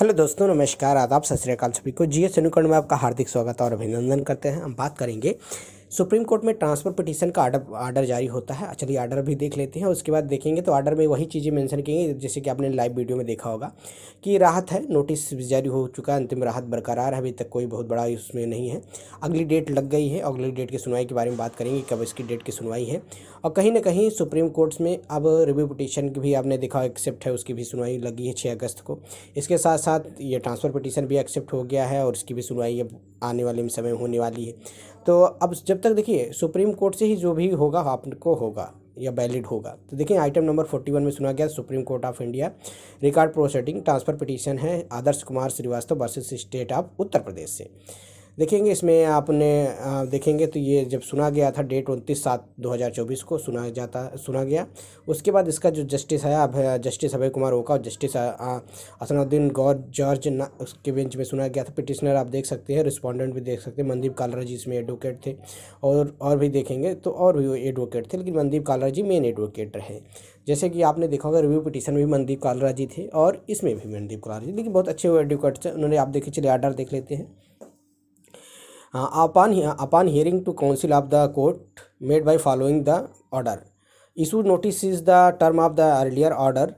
hello दोस्तों नमस्कार आदाब सत श्रीकाल सभी को जी एस में आपका हार्दिक स्वागत और अभिनंदन करते हैं हम बात करेंगे सुप्रीम कोर्ट में ट्रांसफ़र पिटीशन का आर्डर आर्डर जारी होता है चलिए अच्छा, आर्डर भी देख लेते हैं उसके बाद देखेंगे तो आर्डर में वही चीज़ें मेंशन की गई जैसे कि आपने लाइव वीडियो में देखा होगा कि राहत है नोटिस जारी हो चुका है अंतिम राहत बरकरार है अभी तक कोई बहुत बड़ा उसमें नहीं है अगली डेट लग गई है अगली डेट की सुनवाई के बारे में बात करेंगे कब इसकी डेट की सुनवाई है और कहीं ना कहीं सुप्रीम कोर्ट्स में अब रिव्यू पिटीशन की भी आपने देखा एक्सेप्ट है उसकी भी सुनवाई लगी है छः अगस्त को इसके साथ साथ ये ट्रांसफ़र पिटीशन भी एक्सेप्ट हो गया है और इसकी भी सुनवाई अब आने वाले समय होने वाली है तो अब जब तक देखिए सुप्रीम कोर्ट से ही जो भी होगा आपको होगा या वैलिड होगा तो देखिए आइटम नंबर फोर्टी वन में सुना गया supreme court of India record proceeding transfer petition है Adarsh Kumar Srivastava versus state of Uttar Pradesh से देखेंगे इसमें आपने देखेंगे तो ये जब सुना गया था डेट उनतीस सात 2024 को सुना जाता सुना गया उसके बाद इसका जो जस्टिस है अभय जस्टिस अभय कुमार ओका और जस्टिस असनुद्दीन गौर जॉर्ज उसके बेंच में सुना गया था पिटिशनर आप देख सकते हैं रिस्पॉन्डेंट भी देख सकते हैं मनदीप कालरा जी इसमें एडवोकेट थे और और भी देखेंगे तो और भी एडवोकेट थे लेकिन मनदीप कालरा जी मेन एडवोकेट रहे जैसे कि आपने देखा होगा रिव्यू पिटिशन भी मनदीप कालरा जी थे और इसमें भी मनदीप कालरा जी लेकिन बहुत अच्छे एडवोकेट थे उन्होंने आप देखिए चलिए आर्डर देख लेते हैं upon upon hearing to counsel of the court made by following the order issue notice is the term of the earlier order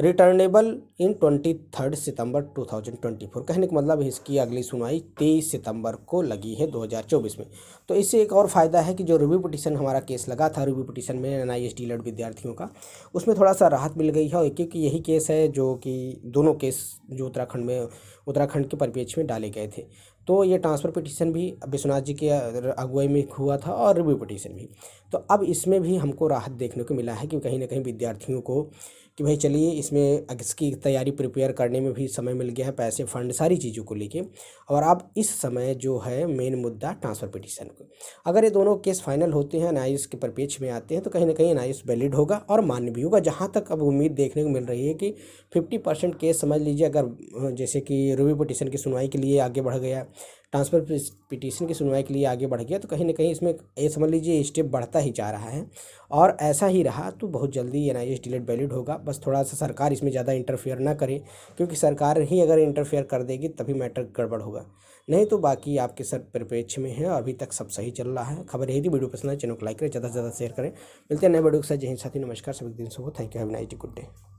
returnable in twenty third September two thousand twenty four कहने का मतलब इसकी अगली सुनवाई तेईस सितंबर को लगी है दो हज़ार चौबीस में तो इससे एक और फ़ायदा है कि जो रिव्यू पटिशन हमारा केस लगा था रिव्यू पटिशन में एन आई एस लड विद्यार्थियों का उसमें थोड़ा सा राहत मिल गई है और क्योंकि यही केस है जो कि दोनों केस जो उत्तराखंड में उत्तराखंड के परिपेक्ष में डाले गए थे तो ये ट्रांसफ़र पिटीशन भी विश्वनाथ जी के अगुवाई में हुआ था और रिव्यू पिटीशन भी तो अब इसमें भी हमको राहत देखने को मिला है कि कहीं ना कहीं विद्यार्थियों को कि भाई चलिए इसमें इसकी तैयारी प्रिपेयर करने में भी समय मिल गया है पैसे फंड सारी चीज़ों को लेके और अब इस समय जो है मेन मुद्दा ट्रांसफ़र पिटिशन को अगर ये दोनों केस फाइनल होते हैं एन के परिपेक्ष में आते हैं तो कहीं ना कहीं एन वैलिड होगा और मान्य भी होगा जहाँ तक अब उम्मीद देखने को मिल रही है कि फिफ्टी केस समझ लीजिए अगर जैसे कि रिव्यू पटिशन की सुनवाई के लिए आगे बढ़ गया ट्रांसफ़र पिटीशन की सुनवाई के लिए आगे बढ़ गया तो कहीं ना कहीं इसमें ये समझ लीजिए स्टेप बढ़ता ही जा रहा है और ऐसा ही रहा तो बहुत जल्दी एन आई डिलेट वैलिड होगा बस थोड़ा सा सरकार इसमें ज़्यादा इंटरफेयर ना करे क्योंकि सरकार ही अगर इंटरफेयर कर देगी तभी मैटर गड़बड़ होगा नहीं तो बाकी आपके सर परिपेक्ष में है अभी तक सब सही चल रहा है खबर यही थी वीडियो पसंद है चैनल को लाइक करें ज़्यादा से ज़्यादा शेयर करें मिलते हैं नए वीडियो के साथ जय हिंद साथी नमस्कार सभी दिन सुबह thank you have night good day